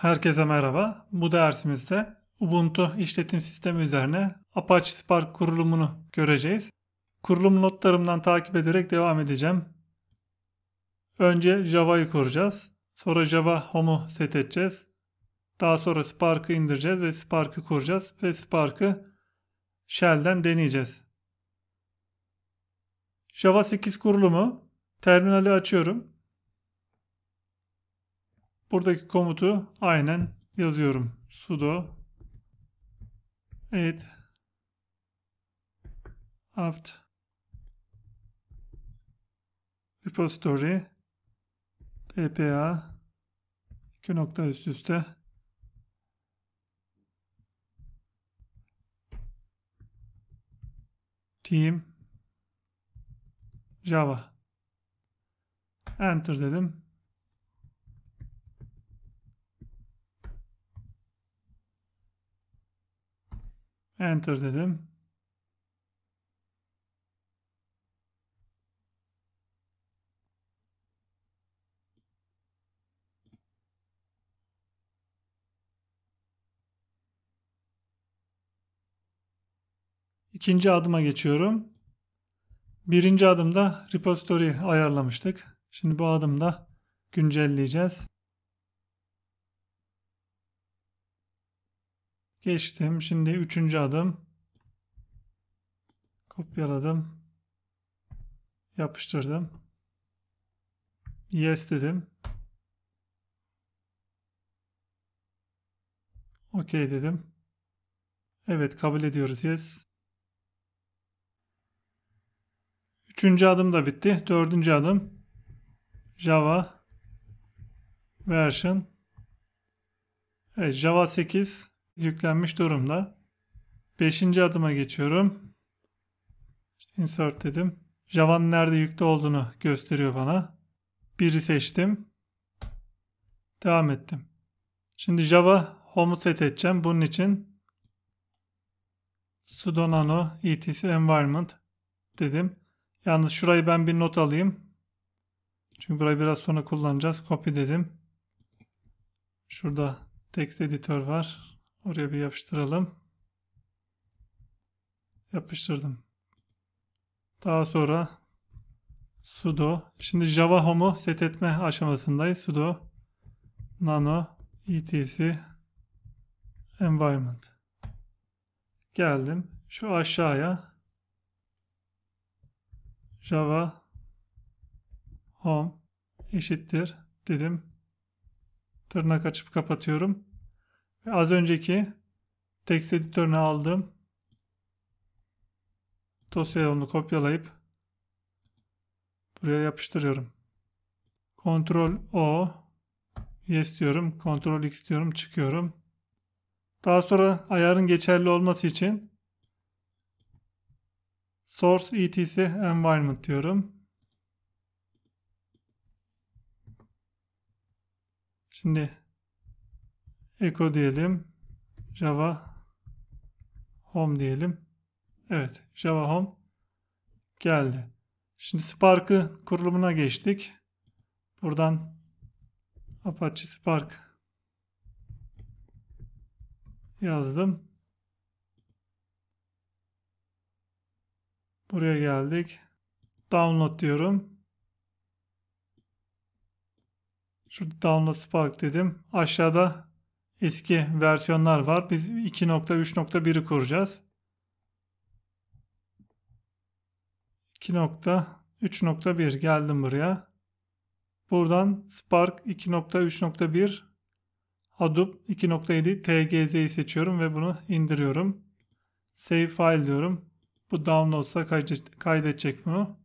Herkese merhaba. Bu dersimizde Ubuntu işletim sistemi üzerine Apache Spark kurulumunu göreceğiz. Kurulum notlarımdan takip ederek devam edeceğim. Önce Java'yı kuracağız. Sonra Java Home'u set edeceğiz. Daha sonra Spark'ı indireceğiz ve Spark'ı kuracağız ve Spark'ı Shell'den deneyeceğiz. Java 8 kurulumu terminali açıyorum. Buradaki komutu aynen yazıyorum. sudo evet apt repository ppa iki nokta üst üste team java enter dedim. Enter dedim. İkinci adıma geçiyorum. Birinci adımda repository ayarlamıştık. Şimdi bu adımda güncelleyeceğiz. Geçtim. Şimdi üçüncü adım. Kopyaladım. Yapıştırdım. Yes dedim. Okey dedim. Evet kabul ediyoruz yes. Üçüncü adım da bitti. Dördüncü adım Java version. Evet, Java 8 yüklenmiş durumda. Beşinci adıma geçiyorum. İşte insert dedim. Java'nın nerede yüklü olduğunu gösteriyor bana. Biri seçtim. Devam ettim. Şimdi Java home'u set edeceğim. Bunun için sudo nano etc environment dedim. Yalnız şurayı ben bir not alayım. Çünkü burayı biraz sonra kullanacağız. Copy dedim. Şurada text editor var. Oraya bir yapıştıralım. Yapıştırdım. Daha sonra sudo. Şimdi Java Home'u set etme aşamasındayız. sudo nano etc environment. Geldim. Şu aşağıya java home eşittir dedim. Tırnak açıp kapatıyorum. Az önceki text editörüne aldım. Dosyaya onu kopyalayıp buraya yapıştırıyorum. Ctrl O Yes diyorum. Ctrl X diyorum. Çıkıyorum. Daha sonra ayarın geçerli olması için Source etc environment diyorum. Şimdi Echo diyelim. Java Home diyelim. Evet Java Home geldi. Şimdi Spark'ı kurulumuna geçtik. Buradan Apache Spark yazdım. Buraya geldik. Download diyorum. Şurada Download Spark dedim. Aşağıda eski versiyonlar var. Biz 2.3.1'i kuracağız. 2.3.1 geldim buraya. Buradan Spark 2.3.1 Hadoop 2.7 TGZ'yi seçiyorum ve bunu indiriyorum. Save file diyorum. Bu downloads'a kaydedecek bunu.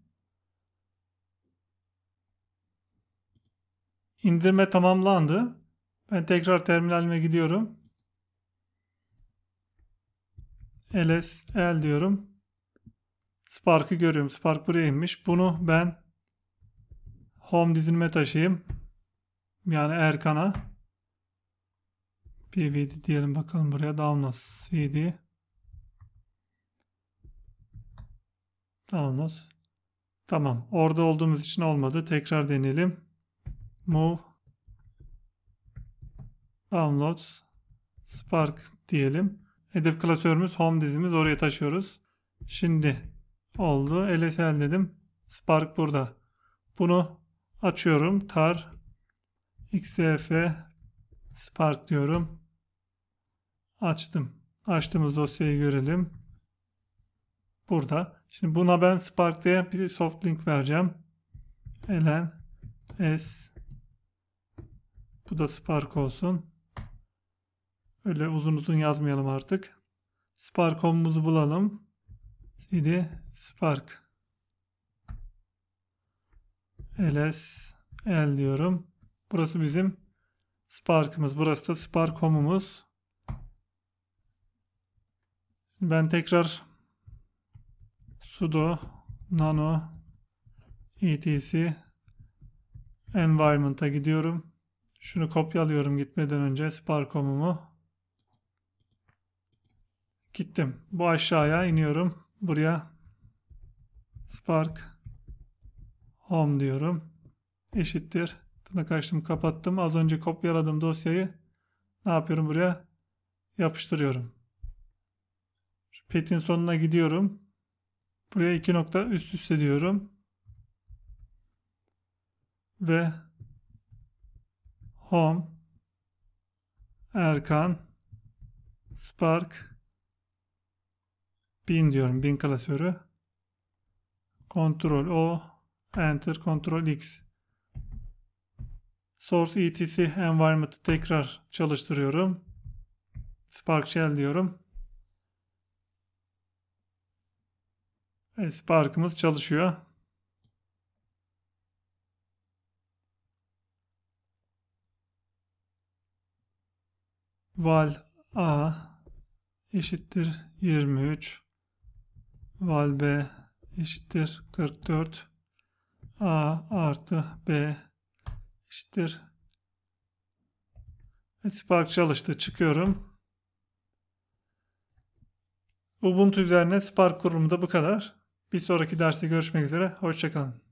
İndirme tamamlandı. Ben tekrar terminalime gidiyorum. ls l diyorum. Spark'ı görüyorum. Spark buraya inmiş. Bunu ben home dizilime taşıyayım. Yani Erkan'a pvd diyelim bakalım buraya download cd download tamam orada olduğumuz için olmadı tekrar deneyelim move Downloads Spark diyelim. Hedef klasörümüz home dizimiz oraya taşıyoruz. Şimdi oldu. LSL dedim. Spark burada. Bunu açıyorum. Tar XF Spark diyorum. Açtım. Açtığımız dosyayı görelim. Burada. Şimdi buna ben Spark diye bir soft link vereceğim. Elen S Bu da Spark olsun. Öyle uzun uzun yazmayalım artık. Spark'ımızı bulalım. Cd Spark. ls l diyorum. Burası bizim Spark'ımız. Burası da Spark.com'umuz. Ben tekrar sudo nano etc environment'a gidiyorum. Şunu kopyalıyorum gitmeden önce Spark Gittim. Bu aşağıya iniyorum. Buraya Spark Home diyorum. Eşittir. Tırnak açtım kapattım. Az önce kopyaladım dosyayı ne yapıyorum buraya? Yapıştırıyorum. Şu petin sonuna gidiyorum. Buraya iki nokta üst üste diyorum. Ve Home Erkan Spark bin diyorum bin klasörü. Ctrl O Enter Ctrl X. Source etc environment'ı tekrar çalıştırıyorum. Spark Shell diyorum. Ve Spark'ımız çalışıyor. val a eşittir 23 val b eşittir 44 a artı b eşittir. E, Spark çalıştı. Çıkıyorum. Ubuntu üzerine Spark kurulumu da bu kadar. Bir sonraki derste görüşmek üzere. Hoşçakalın.